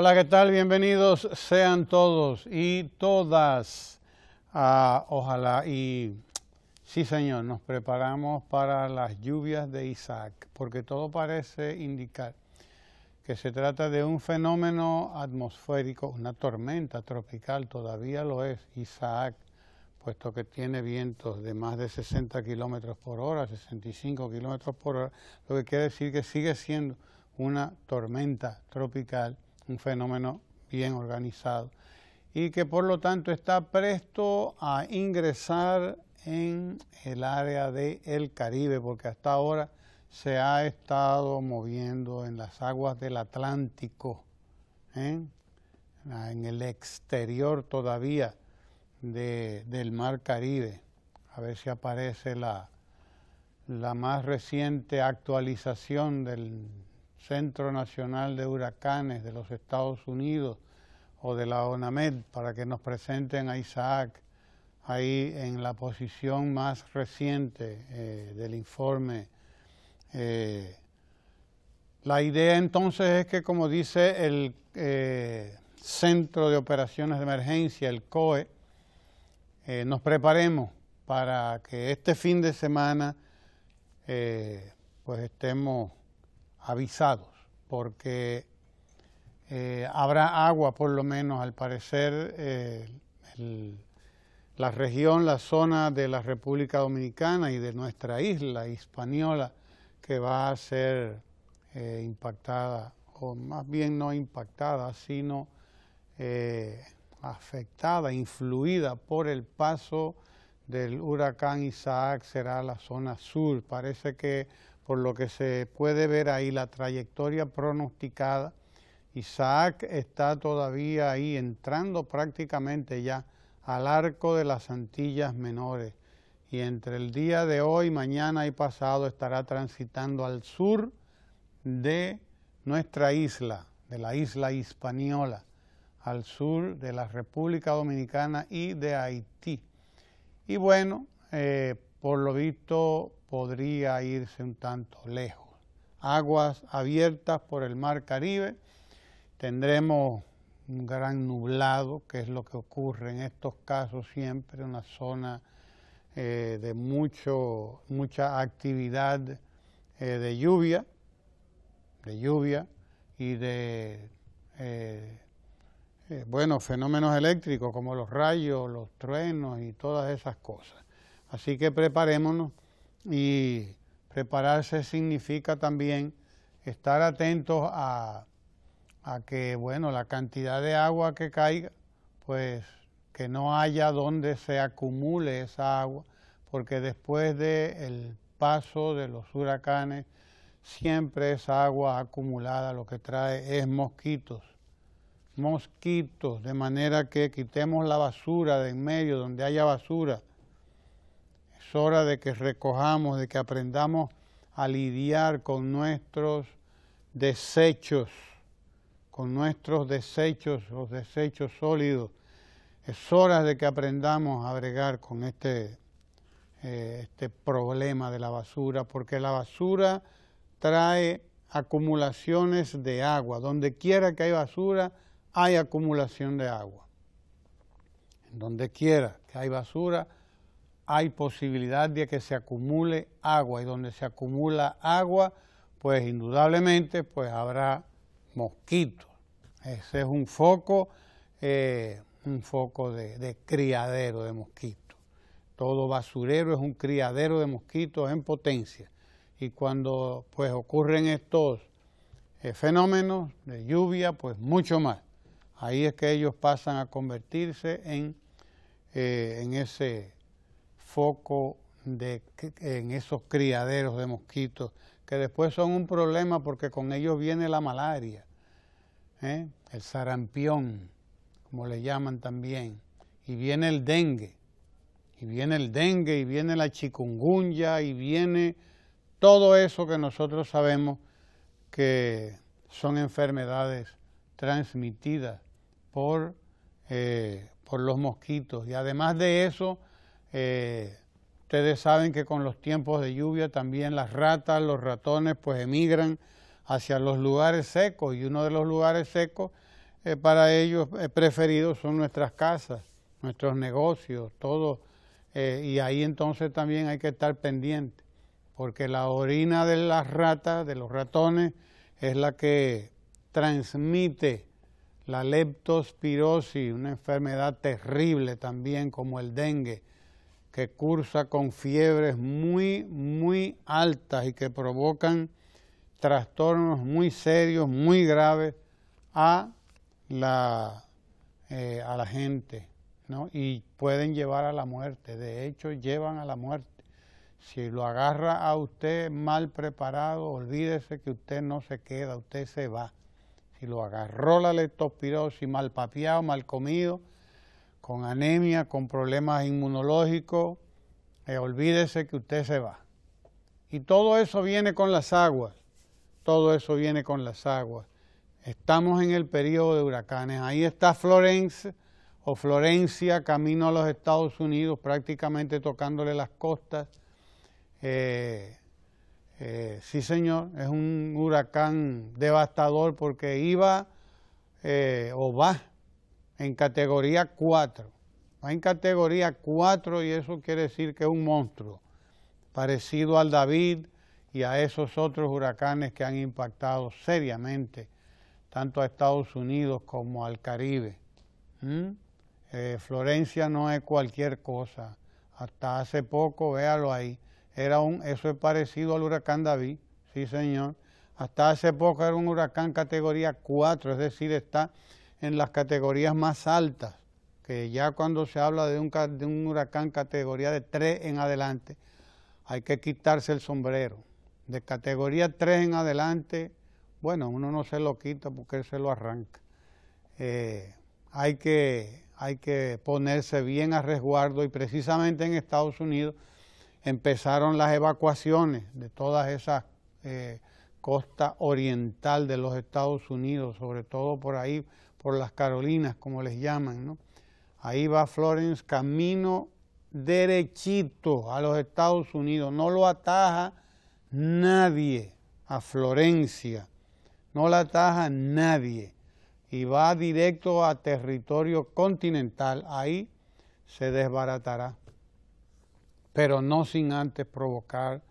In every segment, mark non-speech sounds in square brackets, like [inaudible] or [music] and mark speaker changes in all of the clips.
Speaker 1: Hola, ¿qué tal? Bienvenidos sean todos y todas. ojalá y sí, señor, nos preparamos para las lluvias de Isaac, porque todo parece indicar que se trata de un fenómeno atmosférico, una tormenta tropical, todavía lo es Isaac, puesto que tiene vientos de más de 60 kilómetros por hora, 65 kilómetros por hora, lo que quiere decir que sigue siendo una tormenta tropical un fenómeno bien organizado y que por lo tanto está presto a ingresar en el área del el Caribe, porque hasta ahora se ha estado moviendo en las aguas del Atlántico, ¿eh? en el exterior todavía del mar Caribe. A ver si aparece la, la más reciente actualización del Centro Nacional de Huracanes de los Estados Unidos o de la ONAMED para que nos presenten a Isaac ahí en la posición más reciente eh, del informe. Eh, la idea entonces es que, como dice el eh, Centro de Operaciones de Emergencia, el COE, nos preparemos para que este fin de semana pues estemos avisados, porque eh, habrá agua por lo menos al parecer eh, la región, la zona de la República Dominicana y de nuestra isla española que va a ser eh, impactada, o más bien no impactada, sino afectada, influida por el paso del huracán Isaac será la zona sur. Parece que por lo que se puede ver ahí la trayectoria pronosticada. Isaac está todavía ahí entrando prácticamente ya al arco de las Antillas Menores y entre el día de hoy, mañana y pasado estará transitando al sur de nuestra isla, de la isla hispaniola, al sur de la República Dominicana y de Haití. Y bueno, eh, por lo visto podría irse un tanto lejos. Aguas abiertas por el mar Caribe, tendremos un gran nublado, que es lo que ocurre en estos casos siempre, una zona eh, de mucho, mucha actividad eh, de lluvia, de lluvia y de, eh, bueno, fenómenos eléctricos como los rayos, los truenos y todas esas cosas. Así que preparémonos y prepararse significa también estar atentos a, que, bueno, la cantidad de agua que caiga, pues que no haya donde se acumule esa agua, porque después del el paso de los huracanes, siempre esa agua acumulada lo que trae es mosquitos, mosquitos, de manera que quitemos la basura de en medio, donde haya basura, es hora de que recojamos, de que aprendamos a lidiar con nuestros desechos, con nuestros desechos, los desechos sólidos. Es hora de que aprendamos a bregar con este, eh, este problema de la basura, porque la basura trae acumulaciones de agua. Donde quiera que hay basura, hay acumulación de agua. Donde quiera que hay basura, hay posibilidad de que se acumule agua y donde se acumula agua, pues indudablemente pues habrá mosquitos. Ese es un foco, eh, un foco de, criadero de mosquitos. Todo basurero es un criadero de mosquitos en potencia. Y cuando pues ocurren estos eh, fenómenos de lluvia, pues mucho más. Ahí es que ellos pasan a convertirse en, eh, en ese foco de, en esos criaderos de mosquitos, que después son un problema porque con ellos viene la malaria, ¿eh? el sarampión, como le llaman también, y viene el dengue, y viene el dengue, y viene la chikungunya, y viene todo eso que nosotros sabemos que son enfermedades transmitidas por, eh, por los mosquitos. Y además de eso, eh, ustedes saben que con los tiempos de lluvia también las ratas, los ratones, pues emigran hacia los lugares secos y uno de los lugares secos eh, para ellos eh, preferidos son nuestras casas, nuestros negocios, todo. Eh, y ahí entonces también hay que estar pendiente, porque la orina de las ratas, de los ratones, es la que transmite la leptospirosis, una enfermedad terrible también como el dengue que cursa con fiebres muy, muy altas y que provocan trastornos muy serios, muy graves a la, eh, a la gente, ¿no? Y pueden llevar a la muerte, de hecho llevan a la muerte. Si lo agarra a usted mal preparado, olvídese que usted no se queda, usted se va. Si lo agarró la leptospirosis mal papeado, mal comido, con anemia, con problemas inmunológicos, eh, olvídese que usted se va. Y todo eso viene con las aguas, todo eso viene con las aguas. Estamos en el periodo de huracanes. Ahí está Florence o Florencia, camino a los Estados Unidos, prácticamente tocándole las costas. Eh, eh, sí, señor, es un huracán devastador porque iba o va en categoría 4. Va en categoría 4 y eso quiere decir que es un monstruo, parecido al David y a esos otros huracanes que han impactado seriamente tanto a Estados Unidos como al Caribe. ¿Mm? Eh, Florencia no es cualquier cosa. Hasta hace poco, véalo ahí, era un, eso es parecido al huracán David, sí señor. Hasta hace poco era un huracán categoría 4, es decir, está en las categorías más altas, que ya cuando se habla de un, huracán categoría de 3 en adelante, hay que quitarse el sombrero. De categoría 3 en adelante, bueno, uno no se lo quita porque él se lo arranca. Eh, hay, que, hay que ponerse bien a resguardo y precisamente en Estados Unidos empezaron las evacuaciones de todas esas eh, costa oriental de los Estados Unidos, sobre todo por ahí, por las Carolinas, como les llaman, ¿no? Ahí va Florence camino derechito a los Estados Unidos, no lo ataja nadie a Florencia, no la ataja nadie y va directo a territorio continental, ahí se desbaratará, pero no sin antes provocar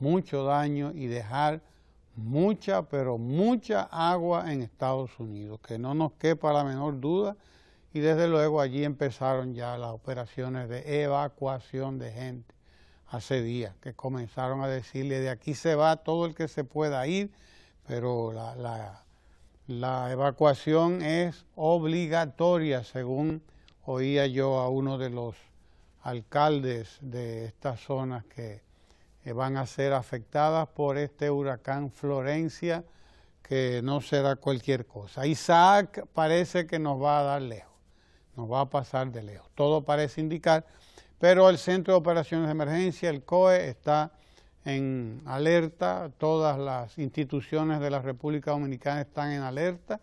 Speaker 1: mucho daño y dejar mucha, pero mucha agua en Estados Unidos, que no nos quepa la menor duda, y desde luego allí empezaron ya las operaciones de evacuación de gente hace días, que comenzaron a decirle de aquí se va todo el que se pueda ir, pero la, la, evacuación es obligatoria, según oía yo a uno de los alcaldes de estas zonas que van a ser afectadas por este huracán Florencia, que no será cualquier cosa. Isaac parece que nos va a dar lejos, nos va a pasar de lejos. Todo parece indicar, pero el Centro de Operaciones de Emergencia, el COE, está en alerta, todas las instituciones de la República Dominicana están en alerta.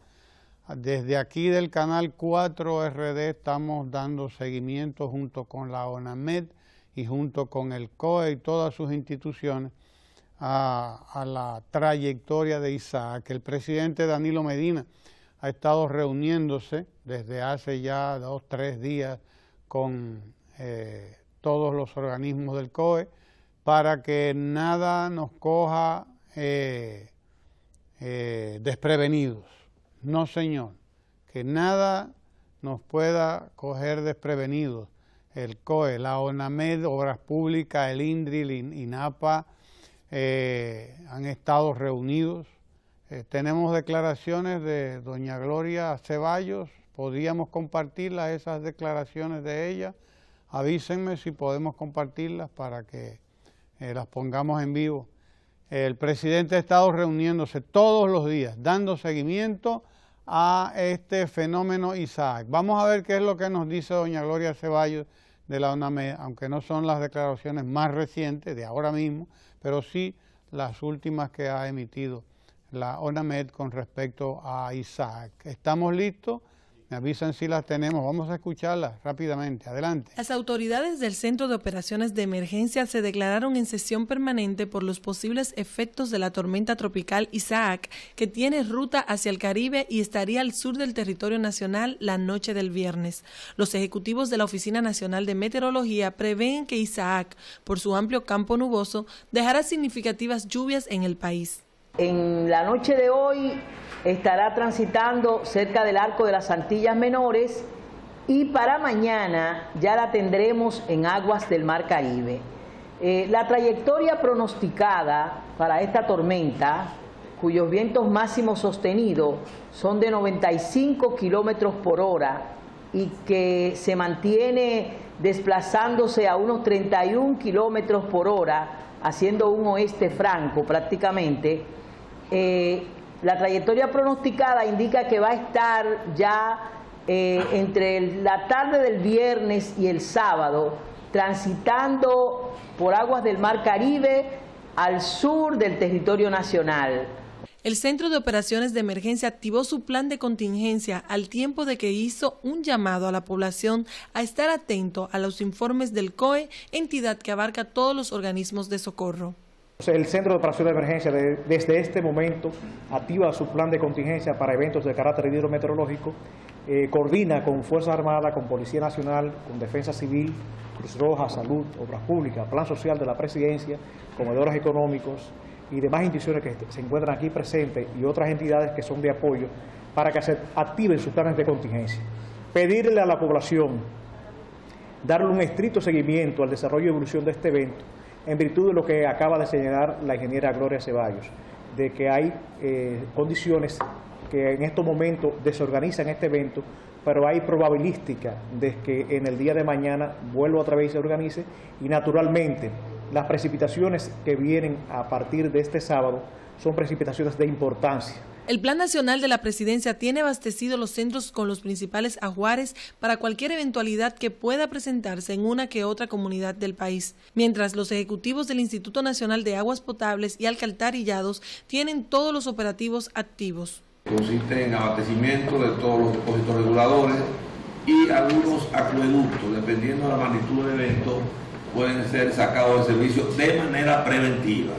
Speaker 1: Desde aquí del canal 4 RD estamos dando seguimiento junto con la ONAMED y junto con el COE y todas sus instituciones a, la trayectoria de Isaac. El presidente Danilo Medina ha estado reuniéndose desde hace ya dos, tres días con eh, todos los organismos del COE para que nada nos coja eh, eh, desprevenidos. No, señor, que nada nos pueda coger desprevenidos el COE, la ONAMED, Obras Públicas, el INDRI, y INAPA, eh, han estado reunidos. Eh, tenemos declaraciones de doña Gloria Ceballos, Podríamos compartirlas, esas declaraciones de ella. Avísenme si podemos compartirlas para que eh, las pongamos en vivo. El presidente ha estado reuniéndose todos los días, dando seguimiento a este fenómeno Isaac. Vamos a ver qué es lo que nos dice doña Gloria Ceballos de la ONAMED, aunque no son las declaraciones más recientes de ahora mismo, pero sí las últimas que ha emitido la ONAMED con respecto a Isaac. Estamos listos me avisan si las tenemos, vamos a escucharlas rápidamente. Adelante.
Speaker 2: Las autoridades del Centro de Operaciones de Emergencia se declararon en sesión permanente por los posibles efectos de la tormenta tropical Isaac, que tiene ruta hacia el Caribe y estaría al sur del territorio nacional la noche del viernes. Los ejecutivos de la Oficina Nacional de Meteorología prevén que Isaac, por su amplio campo nuboso, dejará significativas lluvias en el país en la noche de hoy estará transitando cerca del arco de las Antillas Menores y para mañana ya la tendremos en aguas del Mar Caribe. Eh, la trayectoria pronosticada para esta tormenta, cuyos vientos máximos sostenidos son de 95 kilómetros por hora y que se mantiene desplazándose a unos 31 kilómetros por hora, haciendo un oeste franco prácticamente, eh, la trayectoria pronosticada indica que va a estar ya eh, entre la tarde del viernes y el sábado transitando por aguas del Mar Caribe al sur del territorio nacional. El Centro de Operaciones de Emergencia activó su plan de contingencia al tiempo de que hizo un llamado a la población a estar atento a los informes del COE, entidad que abarca todos los organismos de socorro.
Speaker 3: El Centro de Operación de Emergencia desde este momento activa su plan de contingencia para eventos de carácter hidrometeorológico, eh, coordina con fuerza armada, con Policía Nacional, con Defensa Civil, Cruz Roja, Salud, Obras Públicas, Plan Social de la Presidencia, comedores económicos y demás instituciones que se encuentran aquí presentes y otras entidades que son de apoyo para que se activen sus planes de contingencia. Pedirle a la población darle un estricto seguimiento al desarrollo y evolución de este evento en virtud de lo que acaba de señalar la ingeniera Gloria Ceballos, de que hay eh, condiciones que en estos momentos desorganizan este evento, pero hay probabilística de que en el día de mañana vuelva otra vez y se organice, y naturalmente las precipitaciones que vienen a partir de este sábado son precipitaciones de importancia.
Speaker 2: El Plan Nacional de la Presidencia tiene abastecido los centros con los principales ajuares para cualquier eventualidad que pueda presentarse en una que otra comunidad del país, mientras los ejecutivos del Instituto Nacional de Aguas Potables y Alcaltarillados tienen todos los operativos activos.
Speaker 1: Consiste en abastecimiento de todos los depósitos
Speaker 3: reguladores y algunos acueductos, dependiendo de la magnitud del evento, pueden ser sacados de servicio de manera preventiva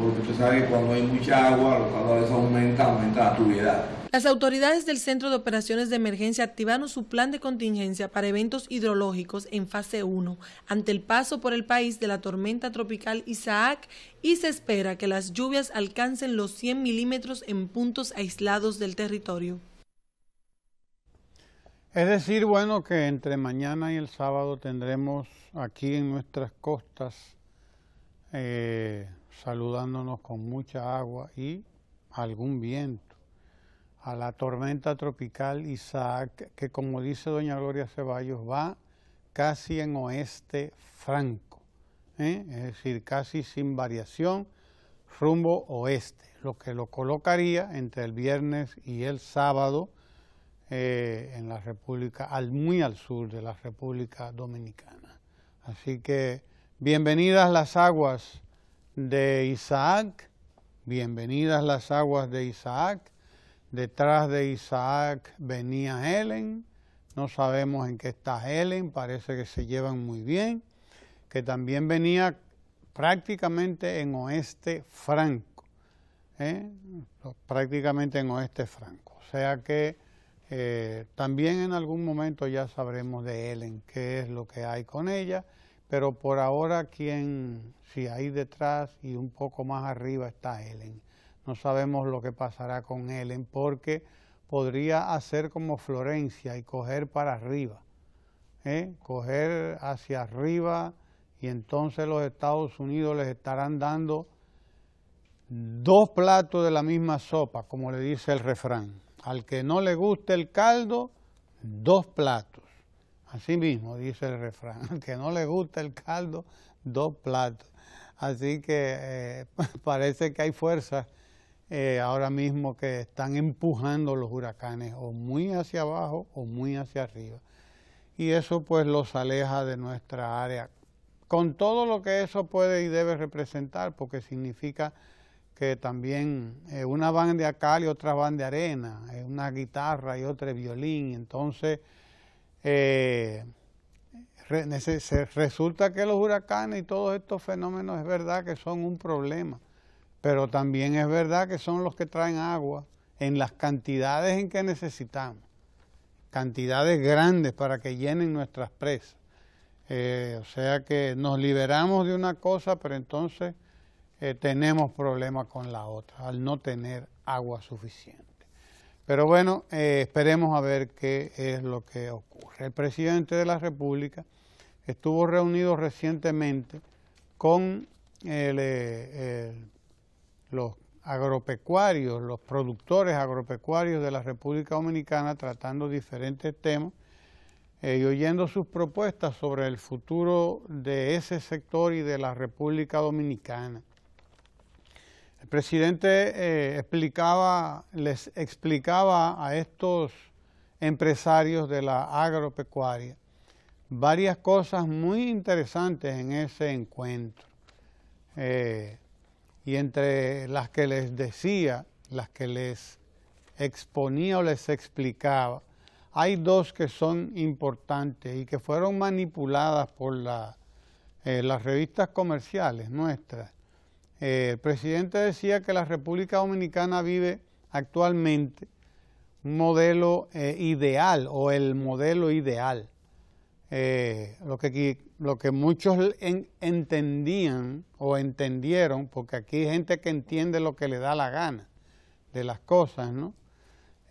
Speaker 3: porque usted sabe que cuando hay mucha agua, los aumentan, aumenta la
Speaker 2: Las autoridades del Centro de Operaciones de Emergencia activaron su plan de contingencia para eventos hidrológicos en fase 1 ante el paso por el país de la tormenta tropical Isaac y se espera que las lluvias alcancen los 100 milímetros en puntos aislados del territorio.
Speaker 1: Es decir, bueno, que entre mañana y el sábado tendremos aquí en nuestras costas eh, saludándonos con mucha agua y algún viento, a la tormenta tropical Isaac, que como dice doña Gloria Ceballos, va casi en oeste franco, ¿eh? es decir, casi sin variación, rumbo oeste, lo que lo colocaría entre el viernes y el sábado eh, en la República, al, muy al sur de la República Dominicana. Así que bienvenidas las aguas de Isaac, bienvenidas las aguas de Isaac, detrás de Isaac venía Helen, no sabemos en qué está Helen, parece que se llevan muy bien, que también venía prácticamente en oeste franco, ¿eh? prácticamente en oeste franco, o sea que eh, también en algún momento ya sabremos de Helen, qué es lo que hay con ella, pero por ahora quien, si ahí detrás y un poco más arriba está Helen, No sabemos lo que pasará con Helen porque podría hacer como Florencia y coger para arriba, ¿eh? coger hacia arriba y entonces los Estados Unidos les estarán dando dos platos de la misma sopa, como le dice el refrán. Al que no le guste el caldo, dos platos. Así mismo dice el refrán, [laughs] que no le gusta el caldo, dos platos. Así que eh, [laughs] parece que hay fuerzas eh, ahora mismo que están empujando los huracanes o muy hacia abajo o muy hacia arriba. Y eso pues los aleja de nuestra área, con todo lo que eso puede y debe representar, porque significa que también eh, una van de acá y otra van de arena, una guitarra y otra violín, entonces eh, resulta que los huracanes y todos estos fenómenos es verdad que son un problema, pero también es verdad que son los que traen agua en las cantidades en que necesitamos, cantidades grandes para que llenen nuestras presas. Eh, o sea que nos liberamos de una cosa, pero entonces eh, tenemos problemas con la otra, al no tener agua suficiente. Pero bueno, eh, esperemos a ver qué es lo que ocurre. El presidente de la República estuvo reunido recientemente con eh, eh, los agropecuarios, los productores agropecuarios de la República Dominicana tratando diferentes temas y oyendo sus propuestas sobre el futuro de ese sector y de la República Dominicana. El presidente eh, explicaba, les explicaba a estos empresarios de la agropecuaria varias cosas muy interesantes en ese encuentro. Eh, y entre las que les decía, las que les exponía o les explicaba, hay dos que son importantes y que fueron manipuladas por eh, las revistas comerciales nuestras eh, el presidente decía que la República Dominicana vive actualmente un modelo eh, ideal o el modelo ideal. Eh, lo, que, lo que muchos entendían o entendieron, porque aquí hay gente que entiende lo que le da la gana de las cosas, ¿no?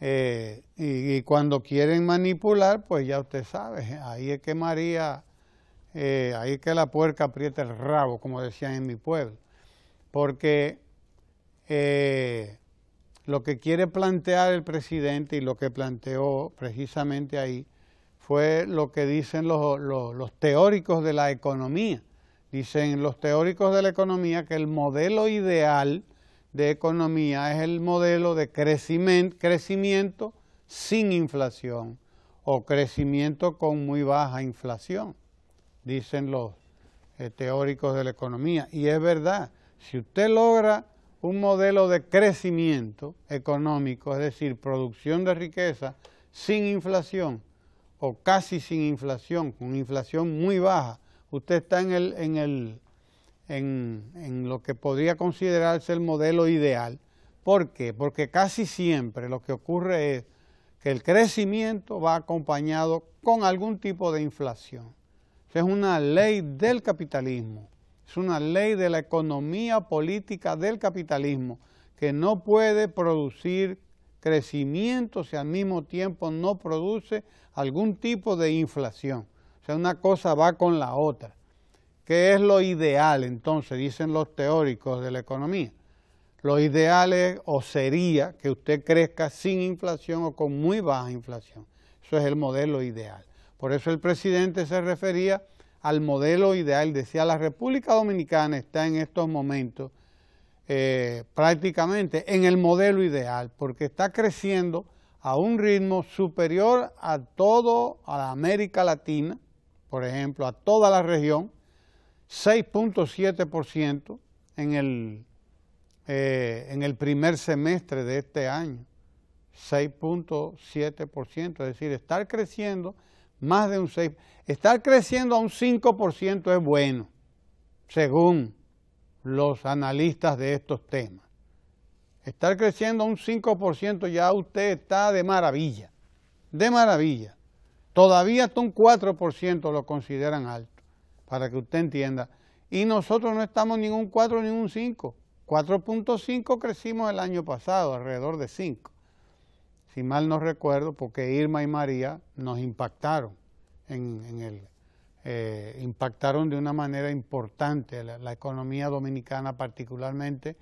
Speaker 1: y, y, cuando quieren manipular, pues ya usted sabe, ahí es que María, ahí es que la puerca aprieta el rabo, como decían en mi pueblo porque eh, lo que quiere plantear el presidente y lo que planteó precisamente ahí fue lo que dicen los, teóricos de la economía. Dicen los teóricos de la economía que el modelo ideal de economía es el modelo de crecimiento, sin inflación o crecimiento con muy baja inflación, dicen los eh, teóricos de la economía. Y es verdad, si usted logra un modelo de crecimiento económico, es decir, producción de riqueza sin inflación o casi sin inflación, con inflación muy baja, usted está en, el, en, el, en, lo que podría considerarse el modelo ideal. ¿Por qué? Porque casi siempre lo que ocurre es que el crecimiento va acompañado con algún tipo de inflación. Esa es una ley del capitalismo. Es una ley de la economía política del capitalismo que no puede producir crecimiento si al mismo tiempo no produce algún tipo de inflación. O sea, una cosa va con la otra. ¿Qué es lo ideal entonces, dicen los teóricos de la economía? Lo ideal es o sería que usted crezca sin inflación o con muy baja inflación. Eso es el modelo ideal. Por eso el presidente se refería al modelo ideal. Decía, la República Dominicana está en estos momentos eh, prácticamente en el modelo ideal, porque está creciendo a un ritmo superior a todo, a la América Latina, por ejemplo, a toda la región, 6.7% en el, eh, en el primer semestre de este año, 6.7%, es decir, estar creciendo más de un 6%. Estar creciendo a un 5% es bueno, según los analistas de estos temas. Estar creciendo a un 5% ya usted está de maravilla, de maravilla. Todavía hasta un 4% lo consideran alto, para que usted entienda. Y nosotros no estamos ni un 4 ni un 5. 4.5 crecimos el año pasado, alrededor de 5 si mal no recuerdo, porque Irma y María nos impactaron en, en eh, impactaron de una manera importante la, economía dominicana, particularmente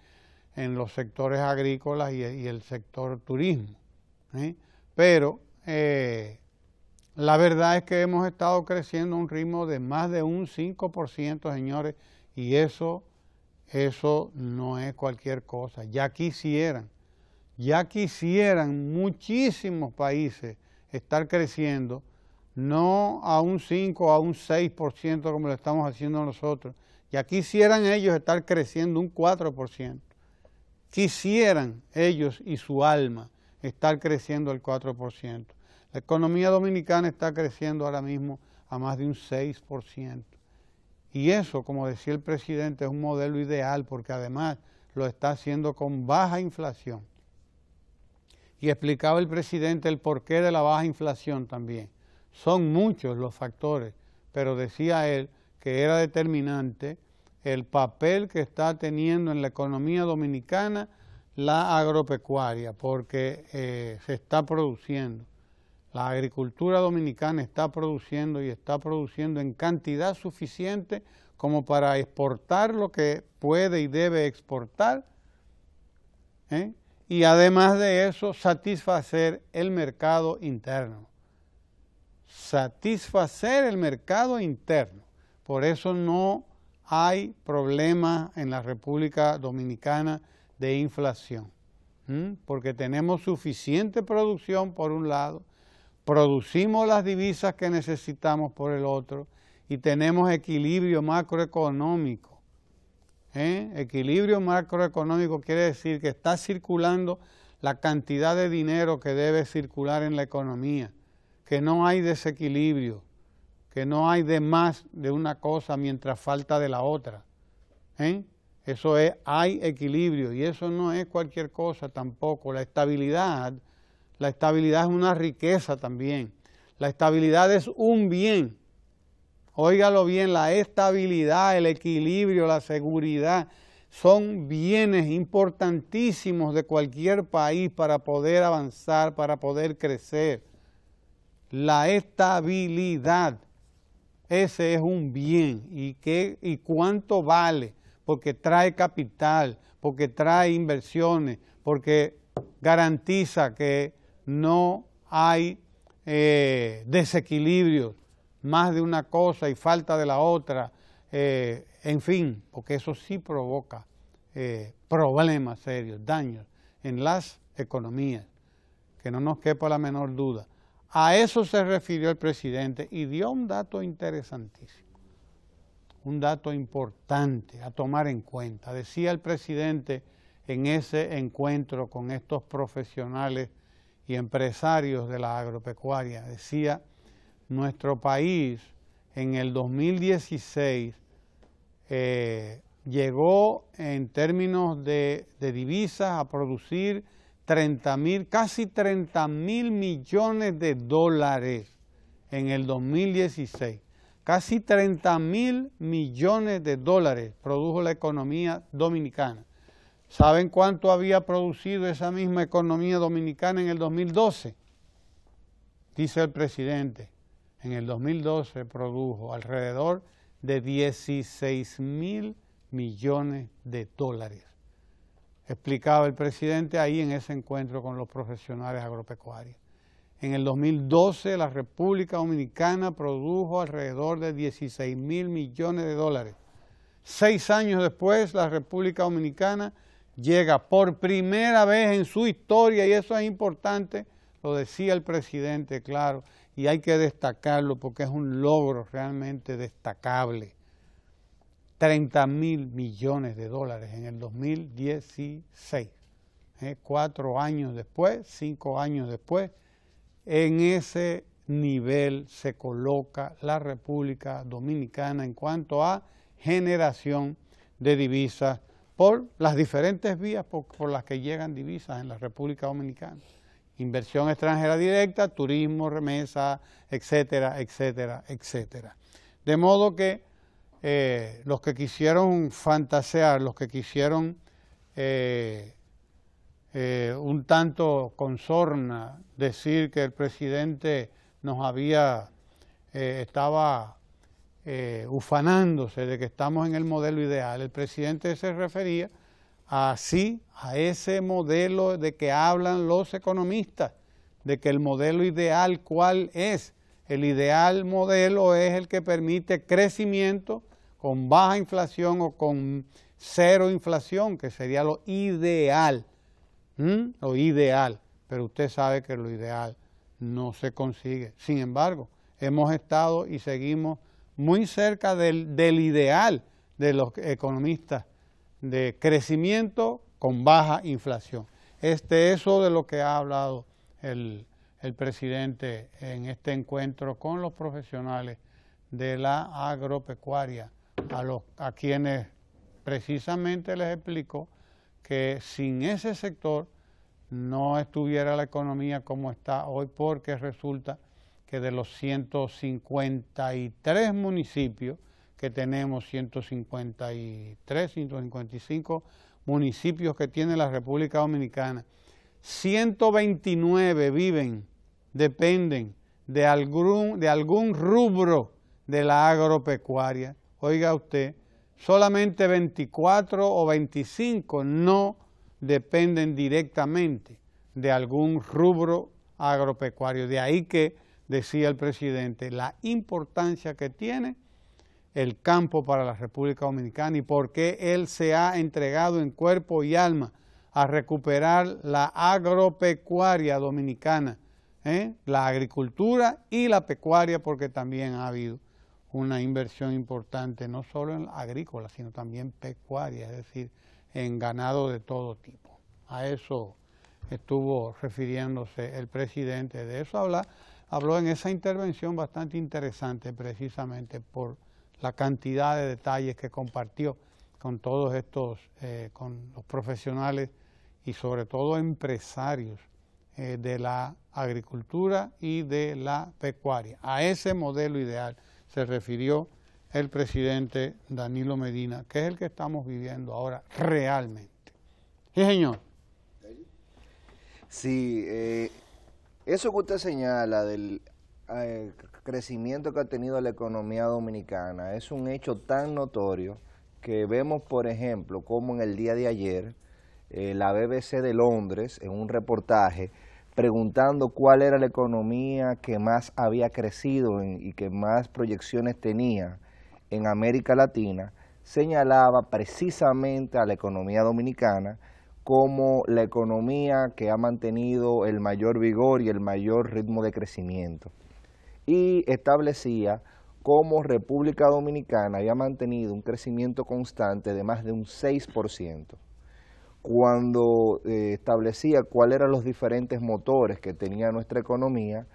Speaker 1: en los sectores agrícolas y, el sector turismo. Pero eh, la verdad es que hemos estado creciendo a un ritmo de más de un 5%, señores, y eso, eso no es cualquier cosa. Ya quisieran ya quisieran muchísimos países estar creciendo, no a un 5 o a un 6% como lo estamos haciendo nosotros. Ya quisieran ellos estar creciendo un 4%. Quisieran ellos y su alma estar creciendo el 4%. La economía dominicana está creciendo ahora mismo a más de un 6%. Y eso, como decía el presidente, es un modelo ideal porque además lo está haciendo con baja inflación y explicaba el presidente el porqué de la baja inflación también. Son muchos los factores, pero decía él que era determinante el papel que está teniendo en la economía dominicana la agropecuaria, porque eh, se está produciendo. La agricultura dominicana está produciendo y está produciendo en cantidad suficiente como para exportar lo que puede y debe exportar. ¿eh? y además de eso satisfacer el mercado interno. Satisfacer el mercado interno. Por eso no hay problema en la República Dominicana de inflación, porque tenemos suficiente producción por un lado, producimos las divisas que necesitamos por el otro y tenemos equilibrio macroeconómico ¿Eh? Equilibrio macroeconómico quiere decir que está circulando la cantidad de dinero que debe circular en la economía, que no hay desequilibrio, que no hay de más de una cosa mientras falta de la otra. ¿eh? Eso es, hay equilibrio y eso no es cualquier cosa tampoco. La estabilidad, la estabilidad es una riqueza también. La estabilidad es un bien Óigalo bien, la estabilidad, el equilibrio, la seguridad son bienes importantísimos de cualquier país para poder avanzar, para poder crecer. La estabilidad, ese es un bien. ¿Y, y cuánto vale? Porque trae capital, porque trae inversiones, porque garantiza que no hay eh, desequilibrio. desequilibrios más de una cosa y falta de la otra, eh, en fin, porque eso sí provoca eh, problemas serios, daños en las economías, que no nos quepa la menor duda. A eso se refirió el presidente y dio un dato interesantísimo, un dato importante a tomar en cuenta. Decía el presidente en ese encuentro con estos profesionales y empresarios de la agropecuaria, decía, nuestro país en el 2016 eh, llegó en términos de, de divisas a producir 30 mil, casi 30 mil millones de dólares en el 2016. Casi 30 mil millones de dólares produjo la economía dominicana. ¿Saben cuánto había producido esa misma economía dominicana en el 2012? Dice el presidente, en el 2012 produjo alrededor de 16 mil millones de dólares. Explicaba el presidente ahí en ese encuentro con los profesionales agropecuarios. En el 2012 la República Dominicana produjo alrededor de 16 mil millones de dólares. Seis años después la República Dominicana llega por primera vez en su historia, y eso es importante, lo decía el presidente, claro, y hay que destacarlo porque es un logro realmente destacable. 30 mil millones de dólares en el 2016, eh, cuatro años después, cinco años después, en ese nivel se coloca la República Dominicana en cuanto a generación de divisas por las diferentes vías por las que llegan divisas en la República Dominicana inversión extranjera directa, turismo, remesa, etcétera, etcétera, etcétera. De modo que eh, los que quisieron fantasear, los que quisieron eh, eh, un tanto consorna decir que el presidente nos había, estaba ufanándose de que estamos en el modelo ideal, el presidente se refería así a ese modelo de que hablan los economistas, de que el modelo ideal cuál es. El ideal modelo es el que permite crecimiento con baja inflación o con cero inflación, que sería lo ideal. Lo ideal, pero usted sabe que lo ideal no se consigue. Sin embargo, hemos estado y seguimos muy cerca del, del ideal de los economistas de crecimiento con baja inflación. este eso de lo que ha hablado el, el presidente en este encuentro con los profesionales de la agropecuaria, a, los, a quienes precisamente les explicó que sin ese sector no estuviera la economía como está hoy porque resulta que de los 153 municipios que tenemos 153, 155 municipios que tiene la República Dominicana. 129 viven, dependen de algún, rubro de la agropecuaria. Oiga usted, solamente 24 o 25 no dependen directamente de algún rubro agropecuario. De ahí que, decía el presidente, la importancia que tiene el campo para la República Dominicana y por qué él se ha entregado en cuerpo y alma a recuperar la agropecuaria dominicana, ¿eh? la agricultura y la pecuaria, porque también ha habido una inversión importante, no solo en la agrícola, sino también pecuaria, es decir, en ganado de todo tipo. A eso estuvo refiriéndose el presidente, de eso habla, habló en esa intervención bastante interesante precisamente por la cantidad de detalles que compartió con todos estos, eh, con los profesionales y sobre todo empresarios eh, de la agricultura y de la pecuaria. A ese modelo ideal se refirió el presidente Danilo Medina, que es el que estamos viviendo ahora realmente. Sí, señor.
Speaker 3: Sí, eh, eso que usted señala del crecimiento que ha tenido la economía dominicana es un hecho tan notorio que vemos, por ejemplo, como en el día de ayer, eh, la BBC de Londres, en un reportaje, preguntando cuál era la economía que más había crecido y que más proyecciones tenía en América Latina, señalaba precisamente a la economía dominicana como la economía que ha mantenido el mayor vigor y el mayor ritmo de crecimiento y establecía cómo República Dominicana había mantenido un crecimiento constante de más de un 6%, cuando eh, establecía cuáles eran los diferentes motores que tenía nuestra economía,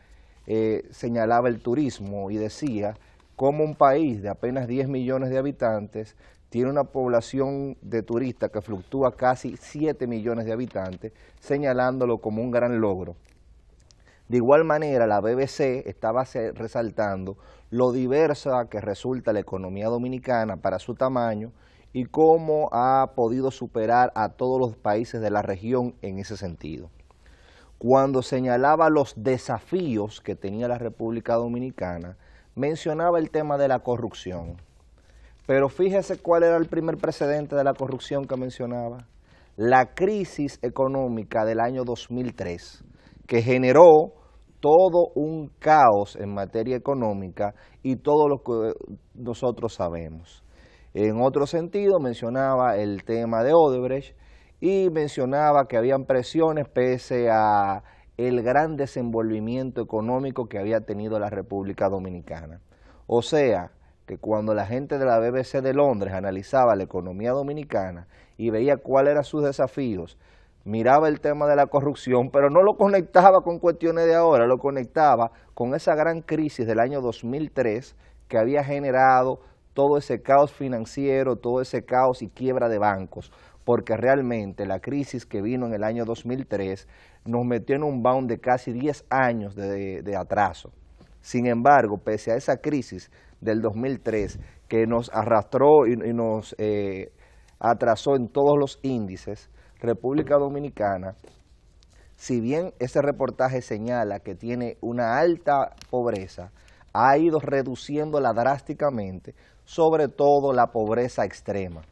Speaker 3: eh, señalaba el turismo y decía cómo un país de apenas 10 millones de habitantes tiene una población de turistas que fluctúa casi 7 millones de habitantes, señalándolo como un gran logro. De igual manera, la BBC estaba resaltando lo diversa que resulta la economía dominicana para su tamaño y cómo ha podido superar a todos los países de la región en ese sentido. Cuando señalaba los desafíos que tenía la República Dominicana, mencionaba el tema de la corrupción. Pero fíjese cuál era el primer precedente de la corrupción que mencionaba. La crisis económica del año 2003, que generó todo un caos en materia económica y todo lo que nosotros sabemos. En otro sentido, mencionaba el tema de Odebrecht y mencionaba que habían presiones pese a el gran desenvolvimiento económico que había tenido la República Dominicana. O sea, que cuando la gente de la BBC de Londres analizaba la economía dominicana y veía cuáles eran sus desafíos, miraba el tema de la corrupción, pero no lo conectaba con cuestiones de ahora, lo conectaba con esa gran crisis del año 2003 que había generado todo ese caos financiero, todo ese caos y quiebra de bancos, porque realmente la crisis que vino en el año 2003 nos metió en un bound de casi 10 años de, atraso. Sin embargo, pese a esa crisis del 2003 que nos arrastró y, nos eh, atrasó en todos los índices, República Dominicana, si bien ese reportaje señala que tiene una alta pobreza, ha ido reduciéndola drásticamente, sobre todo la pobreza extrema.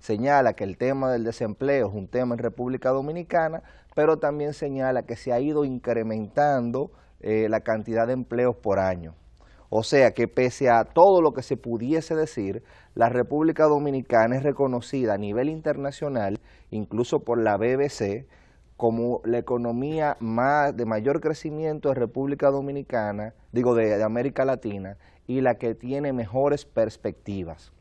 Speaker 3: Señala que el tema del desempleo es un tema en República Dominicana, pero también señala que se ha ido incrementando eh, la cantidad de empleos por año. O sea que pese a todo lo que se pudiese decir, la República Dominicana es reconocida a nivel internacional, incluso por la BBC, como la economía de mayor crecimiento de República Dominicana, digo de, América Latina, y la que tiene mejores perspectivas.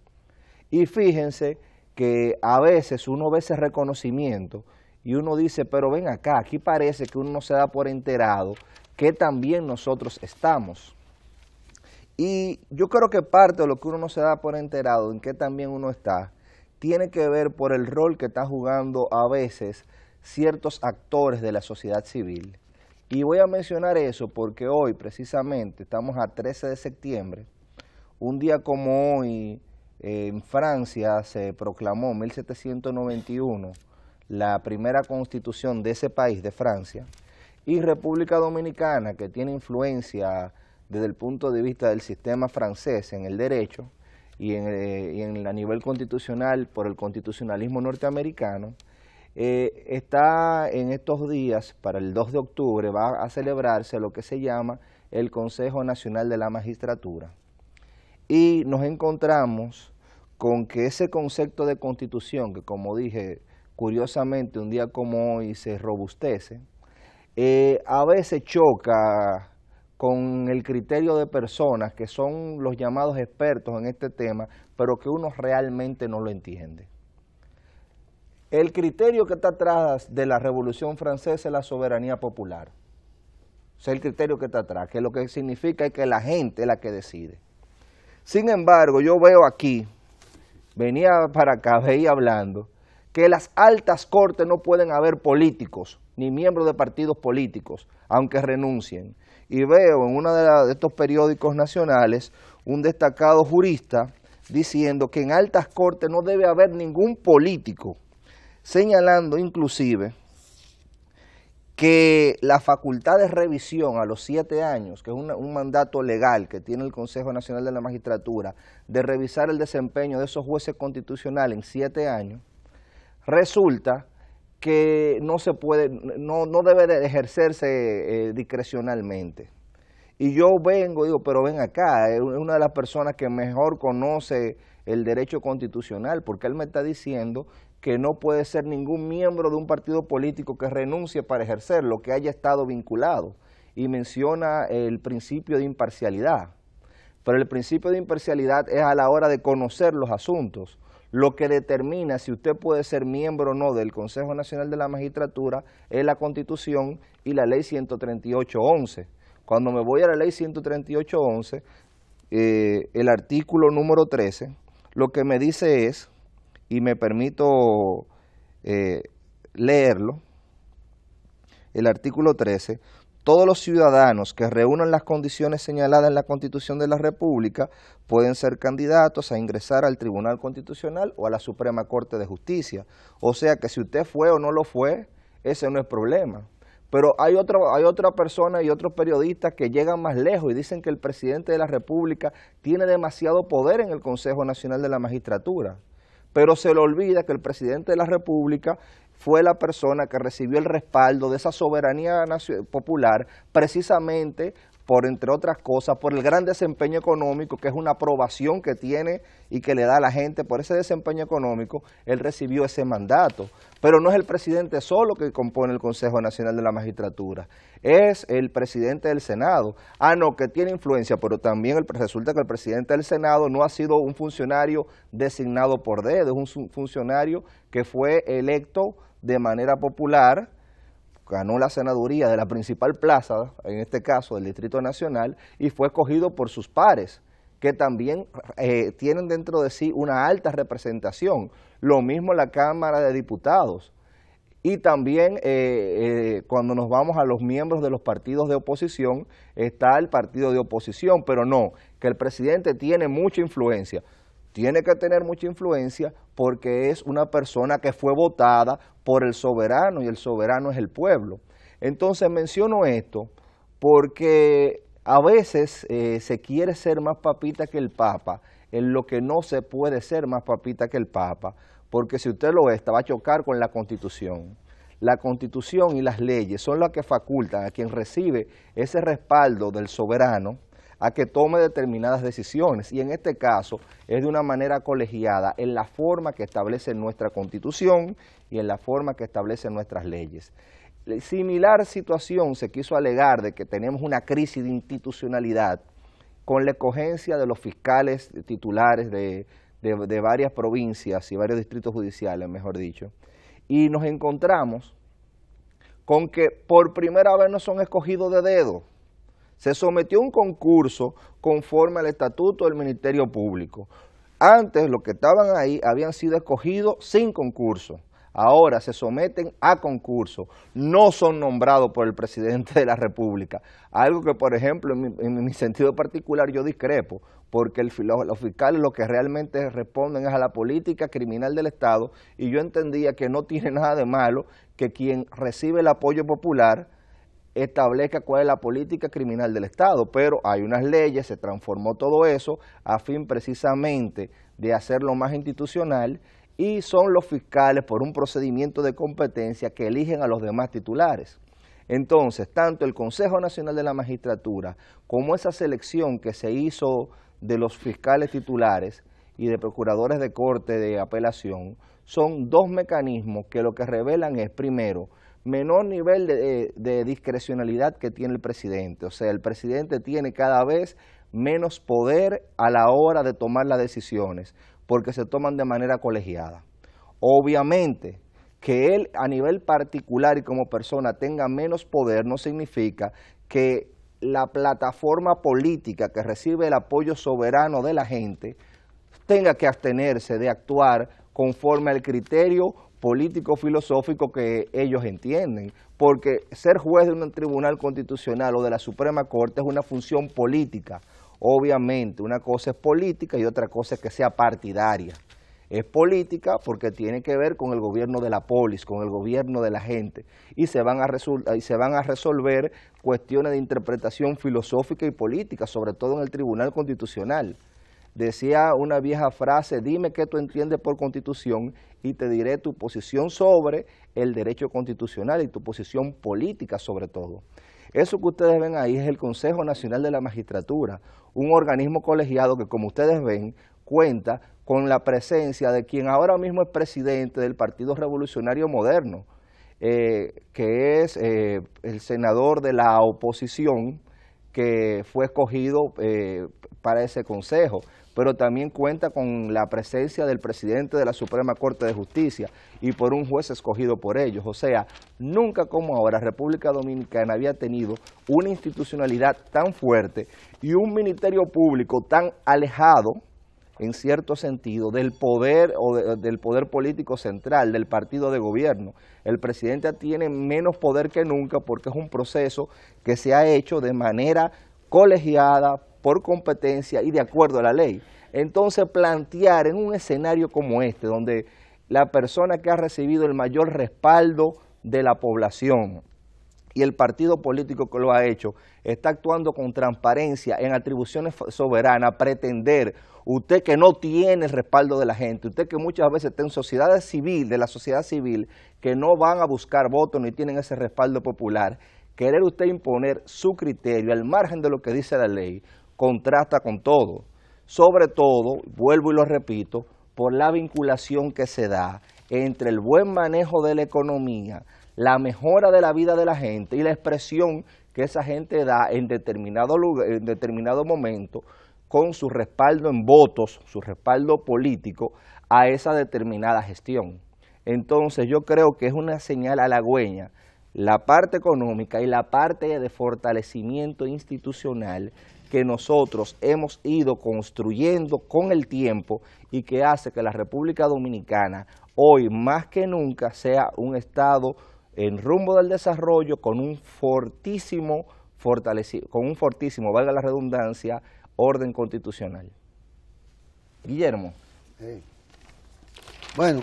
Speaker 3: Y fíjense que a veces uno ve ese reconocimiento y uno dice, pero ven acá, aquí parece que uno no se da por enterado que también nosotros estamos. Y yo creo que parte de lo que uno no se da por enterado, en qué también uno está, tiene que ver por el rol que está jugando a veces ciertos actores de la sociedad civil. Y voy a mencionar eso porque hoy, precisamente, estamos a 13 de septiembre, un día como hoy, eh, en Francia se proclamó 1791 la primera constitución de ese país, de Francia, y República Dominicana, que tiene influencia desde el punto de vista del sistema francés en el derecho y en, eh, a nivel constitucional por el constitucionalismo norteamericano, eh, está en estos días, para el 2 de octubre, va a celebrarse lo que se llama el Consejo Nacional de la Magistratura. Y nos encontramos con que ese concepto de constitución, que como dije, curiosamente un día como hoy se robustece, eh, a veces choca con el criterio de personas que son los llamados expertos en este tema, pero que uno realmente no lo entiende. El criterio que está atrás de la Revolución Francesa es la soberanía popular. Es el criterio que está atrás, que lo que significa es que la gente es la que decide. Sin embargo, yo veo aquí, venía para acá, [laughs] veía hablando, que las altas cortes no pueden haber políticos, ni miembros de partidos políticos, aunque renuncien. Y veo en uno de, estos periódicos nacionales un destacado jurista diciendo que en altas cortes no debe haber ningún político, señalando inclusive que la facultad de revisión a los siete años, que es un, mandato legal que tiene el Consejo Nacional de la Magistratura, de revisar el desempeño de esos jueces constitucionales en siete años, resulta que no se puede, no, no debe de ejercerse eh, discrecionalmente. Y yo vengo digo, pero ven acá, es una de las personas que mejor conoce el derecho constitucional, porque él me está diciendo que no puede ser ningún miembro de un partido político que renuncie para ejercer lo que haya estado vinculado. Y menciona el principio de imparcialidad. Pero el principio de imparcialidad es a la hora de conocer los asuntos. Lo que determina si usted puede ser miembro o no del Consejo Nacional de la Magistratura es la Constitución y la Ley 138.11. Cuando me voy a la Ley 138.11, eh, el artículo número 13, lo que me dice es, y me permito eh, leerlo, el artículo 13, todos los ciudadanos que reúnan las condiciones señaladas en la Constitución de la República pueden ser candidatos a ingresar al Tribunal Constitucional o a la Suprema Corte de Justicia. O sea que si usted fue o no lo fue, ese no es problema. Pero hay, hay otra persona y otros periodistas que llegan más lejos y dicen que el presidente de la República tiene demasiado poder en el Consejo Nacional de la Magistratura pero se le olvida que el presidente de la República fue la persona que recibió el respaldo de esa soberanía popular precisamente por entre otras cosas, por el gran desempeño económico, que es una aprobación que tiene y que le da a la gente, por ese desempeño económico, él recibió ese mandato. Pero no es el presidente solo que compone el Consejo Nacional de la Magistratura, es el presidente del Senado. Ah, no, que tiene influencia, pero también resulta que el presidente del Senado no ha sido un funcionario designado por dedo, es un funcionario que fue electo de manera popular, ganó la senaduría de la principal plaza, en este caso del Distrito Nacional, y fue escogido por sus pares, que también eh, tienen dentro de sí una alta representación. Lo mismo la Cámara de Diputados. Y también eh, eh, cuando nos vamos a los miembros de los partidos de oposición, está el partido de oposición, pero no, que el presidente tiene mucha influencia tiene que tener mucha influencia porque es una persona que fue votada por el soberano y el soberano es el pueblo. Entonces menciono esto porque a veces eh, se quiere ser más papita que el papa en lo que no se puede ser más papita que el papa, porque si usted lo está va a chocar con la constitución. La constitución y las leyes son las que facultan a quien recibe ese respaldo del soberano a que tome determinadas decisiones y en este caso es de una manera colegiada en la forma que establece nuestra constitución y en la forma que establece nuestras leyes. Similar situación se quiso alegar de que tenemos una crisis de institucionalidad con la escogencia de los fiscales titulares de, de varias provincias y varios distritos judiciales, mejor dicho, y nos encontramos con que por primera vez no son escogidos de dedo, se sometió a un concurso conforme al estatuto del Ministerio Público. Antes los que estaban ahí habían sido escogidos sin concurso. Ahora se someten a concurso, no son nombrados por el presidente de la República. Algo que, por ejemplo, en mi, sentido particular yo discrepo, porque el, los, fiscales lo que realmente responden es a la política criminal del Estado y yo entendía que no tiene nada de malo que quien recibe el apoyo popular establezca cuál es la política criminal del Estado, pero hay unas leyes, se transformó todo eso a fin precisamente de hacerlo más institucional y son los fiscales por un procedimiento de competencia que eligen a los demás titulares. Entonces, tanto el Consejo Nacional de la Magistratura como esa selección que se hizo de los fiscales titulares y de procuradores de corte de apelación son dos mecanismos que lo que revelan es, primero, menor nivel eh, de, discrecionalidad que tiene el presidente. O sea, el presidente tiene cada vez menos poder a la hora de tomar las decisiones, porque se toman de manera colegiada. Obviamente que él a nivel particular y como persona tenga menos poder no significa que la plataforma política que recibe el apoyo soberano de la gente tenga que abstenerse de actuar conforme al criterio político-filosófico que ellos entienden, porque ser juez de un tribunal constitucional o de la Suprema Corte es una función política. Obviamente, una cosa es política y otra cosa es que sea partidaria. Es política porque tiene que ver con el gobierno de la polis, con el gobierno de la gente, y se van a, y se van a resolver cuestiones de interpretación filosófica y política, sobre todo en el Tribunal Constitucional decía una vieja frase, dime qué tú entiendes por constitución y te diré tu posición sobre el derecho constitucional y tu posición política sobre todo. Eso que ustedes ven ahí es el Consejo Nacional de la Magistratura, un organismo colegiado que como ustedes ven cuenta con la presencia de quien ahora mismo es presidente del Partido Revolucionario Moderno, eh, que es eh, el senador de la oposición que fue escogido eh, para ese consejo pero también cuenta con la presencia del presidente de la Suprema Corte de Justicia y por un juez escogido por ellos. O sea, nunca como ahora República Dominicana había tenido una institucionalidad tan fuerte y un ministerio público tan alejado en cierto sentido, del poder o del poder político central, del partido de gobierno. El presidente tiene menos poder que nunca porque es un proceso que se ha hecho de manera colegiada, por competencia y de acuerdo a la ley. Entonces plantear en un escenario como este, donde la persona que ha recibido el mayor respaldo de la población y el partido político que lo ha hecho está actuando con transparencia en atribuciones soberanas, pretender usted que no tiene el respaldo de la gente, usted que muchas veces está en sociedad civil, de la sociedad civil, que no van a buscar votos ni tienen ese respaldo popular, querer usted imponer su criterio al margen de lo que dice la ley, contrasta con todo. Sobre todo, vuelvo y lo repito, por la vinculación que se da entre el buen manejo de la economía, la mejora de la vida de la gente y la expresión que esa gente da en determinado, en determinado momento con su respaldo en votos, su respaldo político a esa determinada gestión. Entonces yo creo que es una señal halagüeña la parte económica y la parte de fortalecimiento institucional que nosotros hemos ido construyendo con el tiempo y que hace que la República Dominicana hoy más que nunca sea un Estado en rumbo del desarrollo con un fortísimo, fortalecido, con un fortísimo, valga la redundancia, orden constitucional. Guillermo. bueno,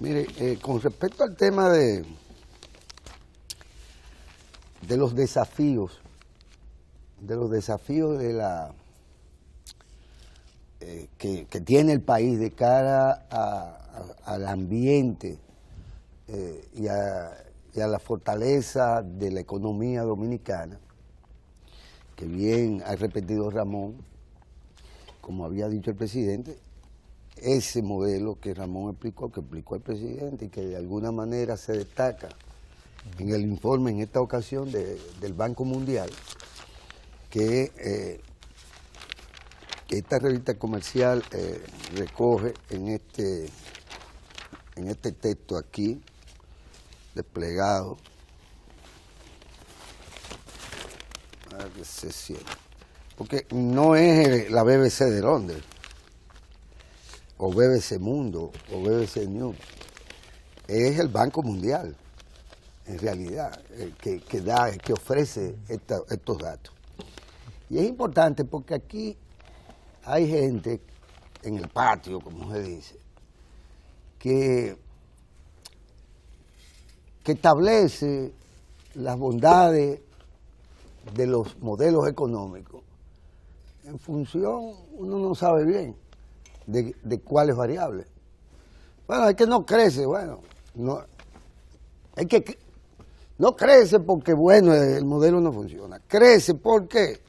Speaker 3: mire, eh, con respecto al tema de,
Speaker 4: de los desafíos de los desafíos de la, eh, que, tiene el país de cara al ambiente eh, y, a, la fortaleza de la economía dominicana, que bien ha repetido Ramón, como había dicho el presidente, ese modelo que Ramón explicó, que explicó el presidente y que de alguna manera se destaca en el informe en esta ocasión del Banco Mundial, eh, que esta revista comercial eh, recoge en este, en este texto aquí, desplegado, Porque no es eh, la BBC de Londres, o BBC Mundo, o BBC News, es el Banco Mundial, en realidad, que, da, que ofrece estos datos. Y es importante porque aquí hay gente en el patio, como se dice, que, que establece las bondades de los modelos económicos en función, uno no sabe bien de, de cuáles variables. Bueno, es que no crece, bueno, no, es que no crece porque, bueno, el modelo no funciona. Crece porque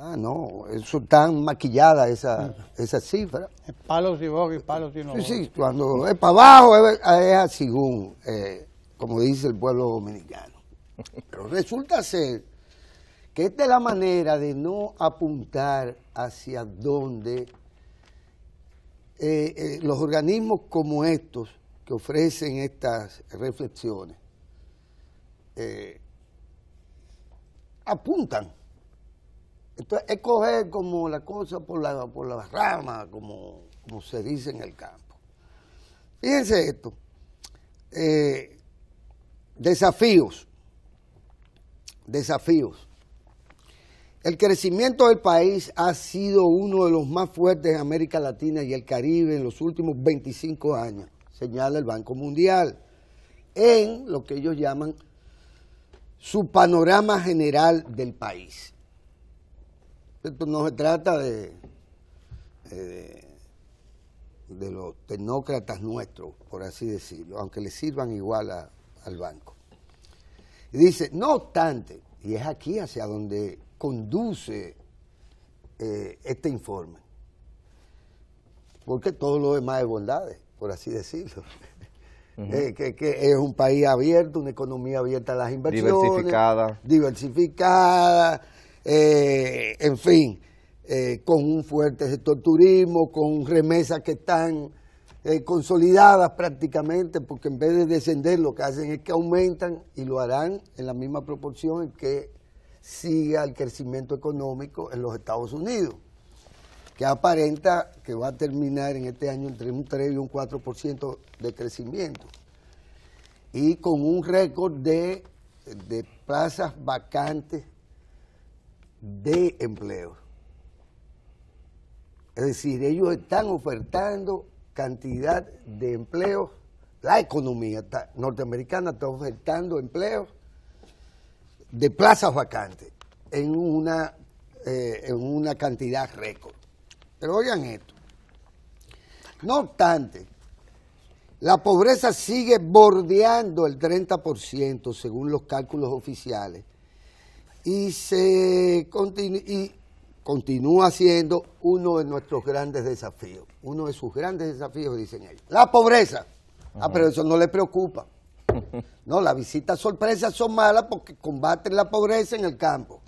Speaker 4: Ah, no, eso tan maquillada esa, mm. esa cifra.
Speaker 1: palos y boga y palos y no. Sí, sí, cuando es para
Speaker 4: abajo es, así, según, eh, como dice el pueblo dominicano. Pero resulta ser que esta es la manera de no apuntar hacia dónde eh, eh, los organismos como estos que ofrecen estas reflexiones apuntan entonces, es coger como la cosa por la, por la rama, como, se dice en el campo. Fíjense esto. Eh, desafíos. Desafíos. El crecimiento del país ha sido uno de los más fuertes en América Latina y el Caribe en los últimos 25 años, señala el Banco Mundial, en lo que ellos llaman su panorama general del país. Esto no se trata eh, de, de, los tecnócratas nuestros, por así decirlo, aunque le sirvan igual al banco. Y dice, no obstante, y es aquí hacia donde conduce eh, este informe, porque todo lo demás es bondades, por así decirlo. [laughs] Eh, que, es un país abierto, una economía abierta a las inversiones. Diversificada. Diversificada, eh, en fin, eh, con un fuerte sector turismo, con remesas que están eh, consolidadas prácticamente, porque en vez de descender lo que hacen es que aumentan y lo harán en la misma proporción en que siga el crecimiento económico en los Estados Unidos, que aparenta que va a terminar en este año entre un 3 y un 4% de crecimiento, y con un récord de, de plazas vacantes de empleo. Es decir, ellos están ofertando cantidad de empleo la economía norteamericana está ofertando empleo de plazas vacantes en una, eh, en una cantidad récord. Pero oigan esto. No obstante, la pobreza sigue bordeando el 30% según los cálculos oficiales y se continúa siendo uno de nuestros grandes desafíos, uno de sus grandes desafíos, dicen ellos. La pobreza. Ah, pero eso no le preocupa. [laughs] No, las visitas sorpresas son malas porque combaten la pobreza en el campo.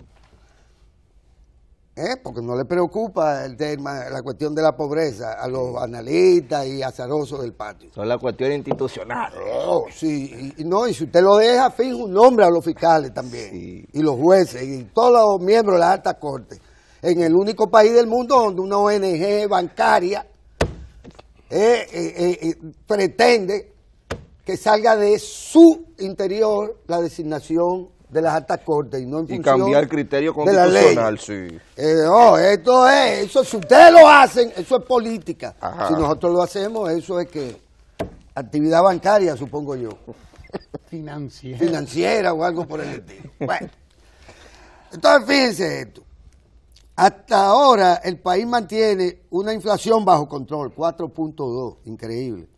Speaker 4: ¿Eh? porque no le preocupa el tema, la cuestión de la pobreza a los analistas y azarosos del patio.
Speaker 3: Son las cuestiones institucionales.
Speaker 4: Oh, y, no, si usted lo deja, fijo un nombre a los fiscales también, y los jueces, y todos los miembros de la alta corte. En el único país del mundo donde una ONG bancaria eh, eh, pretende que salga de su interior la designación de las altas cortes y no en función y cambiar el criterio constitucional, sí. Eh, esto es, eso si ustedes lo hacen, eso es política. Si nosotros lo hacemos, eso es que actividad bancaria, supongo yo. [laughs] Financiera. Financiera o algo por el estilo. Bueno. Entonces, fíjense esto. Hasta ahora el país mantiene una inflación bajo control, 4.2, increíble.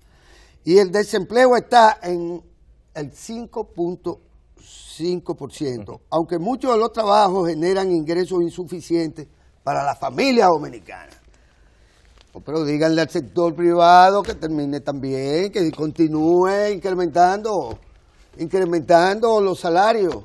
Speaker 4: Y el desempleo está en el 5.1 5%, aunque muchos de los trabajos generan ingresos insuficientes para la familia dominicana. Pero díganle al sector privado que termine también, que continúe incrementando, incrementando los salarios.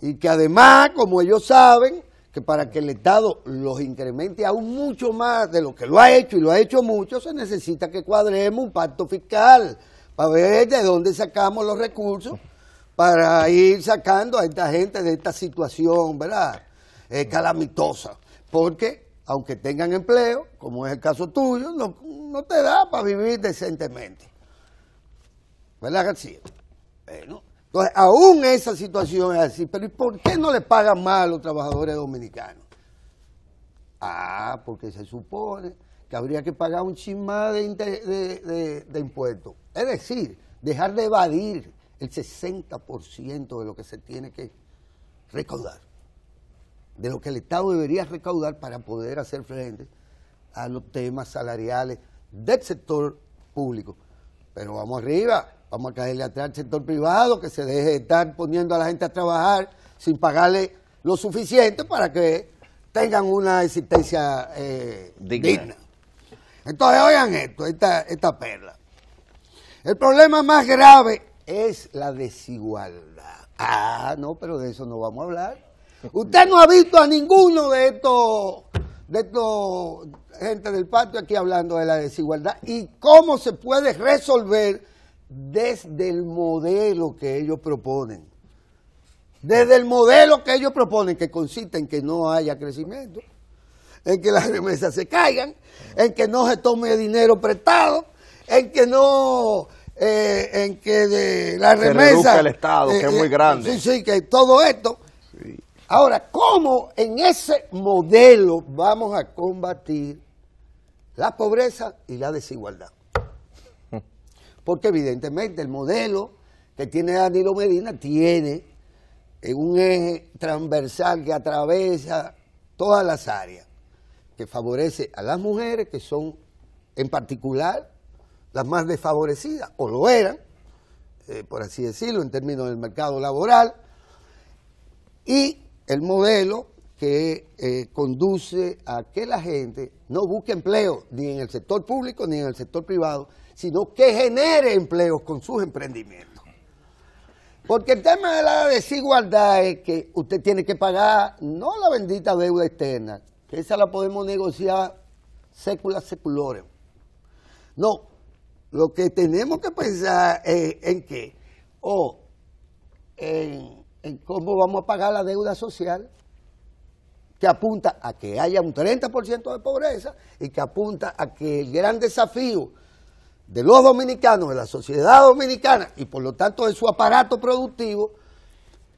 Speaker 4: Y que además, como ellos saben, que para que el Estado los incremente aún mucho más de lo que lo ha hecho, y lo ha hecho mucho, se necesita que cuadremos un pacto fiscal para ver de dónde sacamos los recursos para ir sacando a esta gente de esta situación, ¿verdad? Eh, calamitosa. Porque aunque tengan empleo, como es el caso tuyo, no, te da para vivir decentemente. ¿Verdad, García? Bueno, entonces, aún esa situación es así, pero ¿y por qué no le pagan más a los trabajadores dominicanos? Ah, porque se supone que habría que pagar un chismado de, de impuestos. Es decir, dejar de evadir el 60% de lo que se tiene que recaudar, de lo que el Estado debería recaudar para poder hacer frente a los temas salariales del sector público. Pero vamos arriba, vamos a caerle atrás al sector privado, que se deje de estar poniendo a la gente a trabajar sin pagarle lo suficiente para que tengan una existencia eh, digna. Entonces, oigan esto, esta perla. El problema más grave es la desigualdad. Ah, no, pero de eso no vamos a hablar. Usted no ha visto a ninguno de estos, de estos gente del patio aquí hablando de la desigualdad y cómo se puede resolver desde el modelo que ellos proponen. Desde el modelo que ellos proponen, que consiste en que no haya crecimiento, en que las remesas se caigan, en que no se tome dinero prestado, en que no eh, en que de la remesa... el Estado, que es eh, muy eh, grande. Sí, sí, que todo esto... Ahora, ¿cómo en ese modelo vamos a combatir la pobreza y la desigualdad? [laughs] Porque evidentemente el modelo que tiene Danilo Medina tiene un eje transversal que atraviesa todas las áreas, que favorece a las mujeres, que son en particular las más desfavorecidas, o lo eran, eh, por así decirlo, en términos del mercado laboral, y el modelo que eh, conduce a que la gente no busque empleo ni en el sector público ni en el sector privado, sino que genere empleos con sus emprendimientos. Porque el tema de la desigualdad es que usted tiene que pagar no la bendita deuda externa, que esa la podemos negociar sécula seculores. No, lo que tenemos que pensar es en qué, o en, cómo vamos a pagar la deuda social, que apunta a que haya un 30% de pobreza y que apunta a que el gran desafío de los dominicanos, de la sociedad dominicana y por lo tanto de su aparato productivo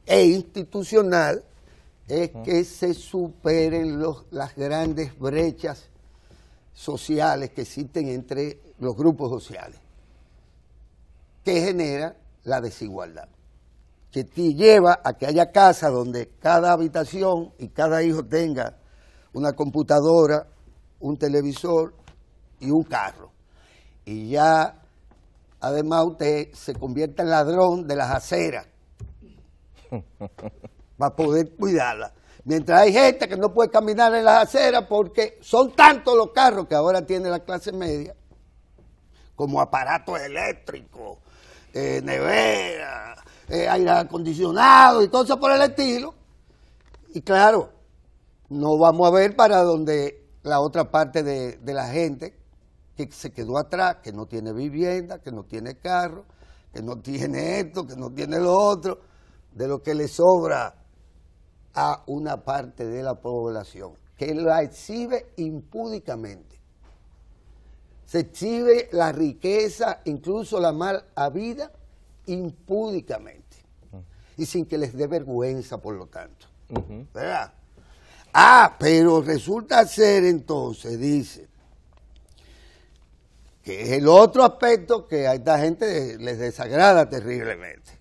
Speaker 4: e institucional es que se superen las grandes brechas sociales que existen entre los grupos sociales, que genera la desigualdad, que te lleva a que haya casas donde cada habitación y cada hijo tenga una computadora, un televisor y un carro. Y ya, además, usted se convierte en ladrón de las aceras [laughs] para poder cuidarla Mientras hay gente que no puede caminar en las aceras porque son tantos los carros que ahora tiene la clase media como aparatos eléctricos, eh, nevera, eh, aire acondicionado y todo eso por el estilo. Y claro, no vamos a ver para donde la otra parte de, de la gente que se quedó atrás, que no tiene vivienda, que no tiene carro, que no tiene esto, que no tiene lo otro, de lo que le sobra a una parte de la población, que la exhibe impúdicamente se exhibe la riqueza, incluso la mal vida, impúdicamente y sin que les dé vergüenza, por lo tanto. ¿Verdad? Ah, pero resulta ser entonces, dice, que es el otro aspecto que a esta gente les desagrada terriblemente.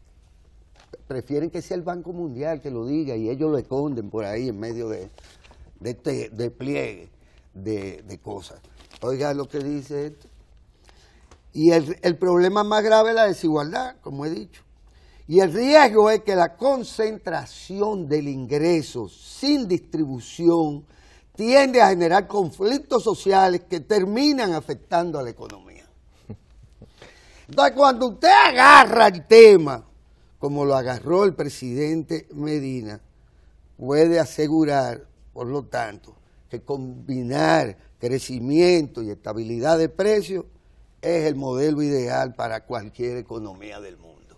Speaker 4: Prefieren que sea el Banco Mundial que lo diga y ellos lo esconden por ahí en medio de, de este despliegue de, de cosas. Oiga lo que dice esto. Y el, el problema más grave es la desigualdad, como he dicho. Y el riesgo es que la concentración del ingreso sin distribución tiende a generar conflictos sociales que terminan afectando a la economía. Entonces, cuando usted agarra el tema, como lo agarró el presidente Medina, puede asegurar, por lo tanto, que combinar crecimiento y estabilidad de precios, es el modelo ideal para cualquier economía del mundo.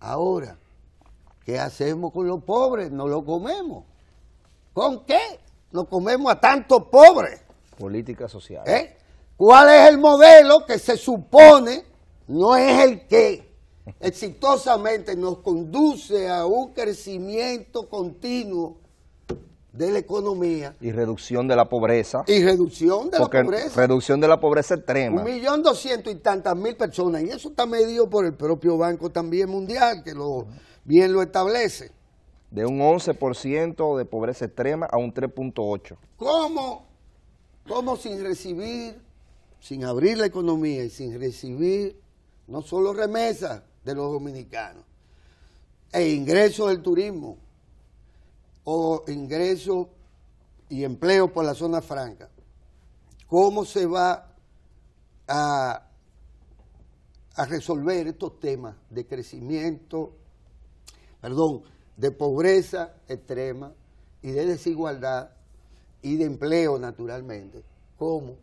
Speaker 4: Ahora, ¿qué hacemos con los pobres? No lo comemos. ¿Con qué? Nos comemos a tantos pobres.
Speaker 3: Política social. ¿Eh?
Speaker 4: ¿Cuál es el modelo que se supone no es el que [laughs] exitosamente nos conduce a un crecimiento continuo de la economía.
Speaker 3: Y reducción de la pobreza. Y
Speaker 4: reducción de la pobreza.
Speaker 3: Reducción de la pobreza extrema. Un
Speaker 4: millón doscientos y tantas mil personas. Y eso está medido por el propio Banco también mundial, que lo bien lo
Speaker 3: establece. De un 11% de pobreza extrema a un 3.8%.
Speaker 4: ¿Cómo? ¿Cómo sin recibir, sin
Speaker 3: abrir la economía y sin
Speaker 4: recibir no solo remesas de los dominicanos, e ingresos del turismo? o ingreso y empleo por la zona franca, ¿cómo se va a, a resolver estos temas de crecimiento, perdón, de pobreza extrema y de desigualdad y de empleo naturalmente? ¿Cómo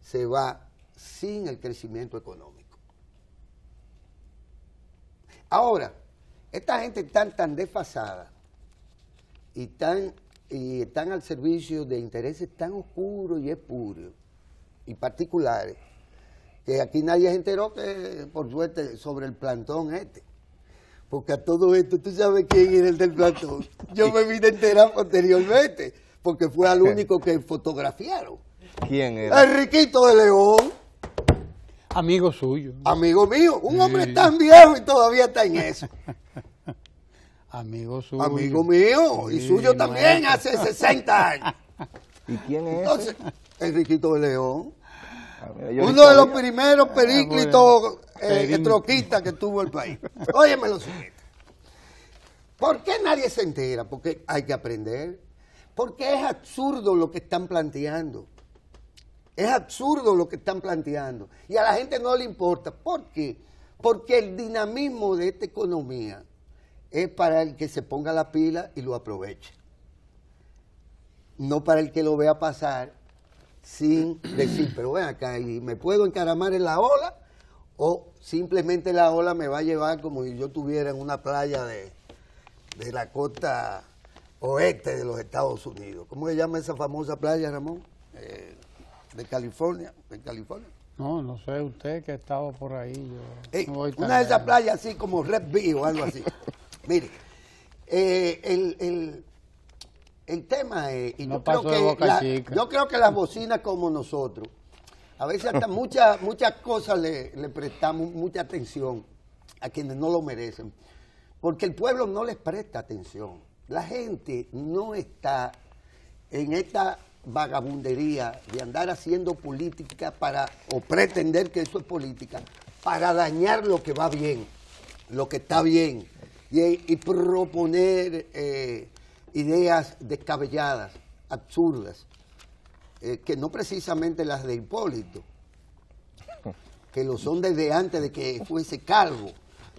Speaker 4: se va sin el crecimiento económico? Ahora, esta gente está tan desfasada y, y están al servicio de intereses tan oscuros y espurios y particulares que aquí nadie se enteró que, por suerte, sobre el plantón este. Porque a todo esto, tú sabes quién era el del plantón. Yo me vine a enterar posteriormente, porque fue al único que fotografiaron.
Speaker 1: ¿Quién era? El
Speaker 4: riquito de León.
Speaker 1: Amigo suyo. Amigo mío. Un hombre tan
Speaker 4: viejo y todavía está en eso. [laughs] Amigo suyo. Amigo mío y suyo también hace 60 años. [laughs] ¿Y quién es? Enriquito de León. Ah, Uno de los primeros ah, períclitos eh, troquistas que tuvo el país. Óyeme lo siguiente. ¿Por qué nadie se entera? Porque hay que aprender. Porque es absurdo lo que están planteando. Es absurdo lo que están planteando. Y a la gente no le importa. ¿Por qué? Porque el dinamismo de esta economía es para el que se ponga la pila y lo aproveche. No para el que lo vea pasar sin decir, pero ven acá, ¿y me puedo encaramar en la ola? O simplemente la ola me va a llevar como si yo estuviera en una playa de, de la costa oeste de los Estados Unidos. ¿Cómo se llama esa famosa
Speaker 1: playa, Ramón? Eh,
Speaker 4: de California, California.
Speaker 1: No, no sé, usted que ha estado por ahí. Yo una de esas
Speaker 4: playas así como Red Bee o algo así. Mire, eh, el, el, tema es, y yo, creo que las bocinas como nosotros, a veces hasta muchas [laughs] muchas cosas le, le prestamos mucha atención a quienes no lo merecen, porque el pueblo no les presta atención. La gente no está en esta vagabundería de andar haciendo política para, o pretender que eso es política, para dañar lo que va bien, lo que está bien y, proponer eh, ideas descabelladas, absurdas, eh, que no precisamente las de Hipólito, que lo son desde antes de que fuese cargo,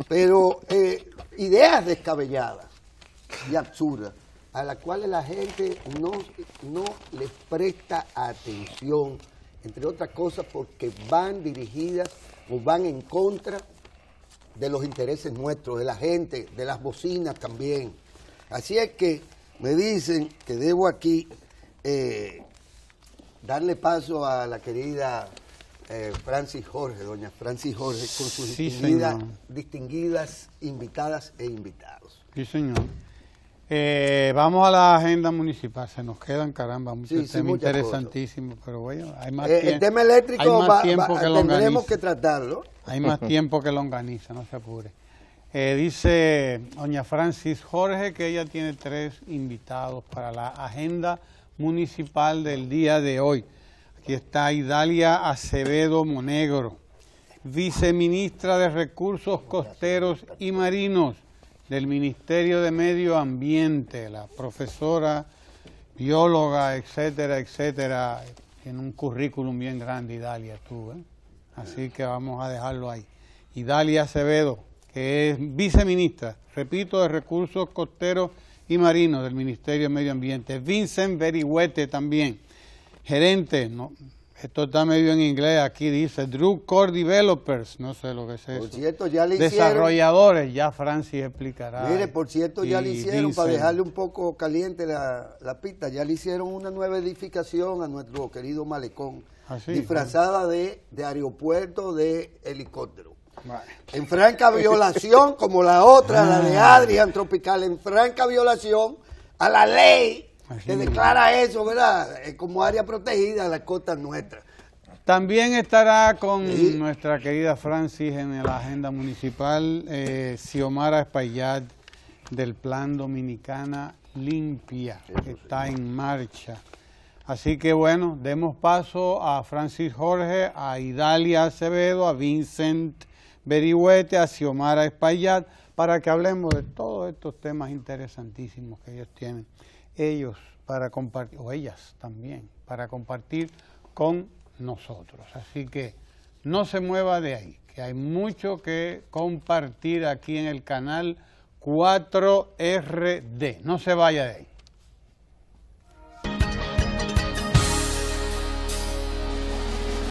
Speaker 4: pero eh, ideas descabelladas y absurdas, a las cuales la gente no, no les presta atención, entre otras cosas porque van dirigidas o van en contra de los intereses nuestros, de la gente, de las bocinas también. Así es que me dicen que debo aquí eh, darle paso a la querida eh, Francis Jorge, doña Francis Jorge, con sus distinguidas, distinguidas invitadas e invitados.
Speaker 1: Sí, señor. Eh, vamos a la agenda municipal, se nos quedan, caramba, muchos temas pero bueno, hay más, eh, el tema eléctrico tiempo que tendremos que tratarlo. Hay más [laughs] tiempo que lo organiza, no se apure. Eh, dice doña Francis Jorge que ella tiene tres invitados para la agenda municipal del día de hoy. Aquí está Idalia Acevedo Monegro, viceministra de Recursos Costeros y Marinos del Ministerio de Medio Ambiente, la profesora, bióloga, etcétera, etcétera. en un currículum bien grande, Idalia, tú. ¿eh? Así que vamos a dejarlo ahí. Idalia Acevedo, que es viceministra, repito, de Recursos Costeros y Marinos del Ministerio de Medio Ambiente. Vincent Berihuete, también, gerente, no, esto está medio en inglés, aquí dice Drew Core Developers, no sé lo que es eso. Por cierto, ya le Desarrolladores, ya Francis explicará. Mire, por cierto, ya le hicieron, para dejarle
Speaker 4: un poco caliente la, la pista, ya le hicieron una nueva edificación a nuestro querido malecón, ah, disfrazada de, de aeropuerto de helicóptero. En franca violación, como la otra, la de [laughs] ah. Adrián Tropical, en franca violación a la ley se declara eso, ¿verdad? Eh, como área protegida la costa nuestra.
Speaker 1: También estará con nuestra querida Francis en la agenda municipal eh, Xiomara Espaillat del Plan Dominicana Limpia, que está en marcha. Así que bueno, demos paso a Francis Jorge, a Idalia Acevedo, a Vincent Berihuete, a Xiomara Espaillat, para que hablemos de todos estos temas interesantísimos que ellos tienen ellos para compartir, o ellas también, para compartir con nosotros. Así que no se mueva de ahí, que hay mucho que compartir aquí en el canal 4RD. No se vaya de ahí.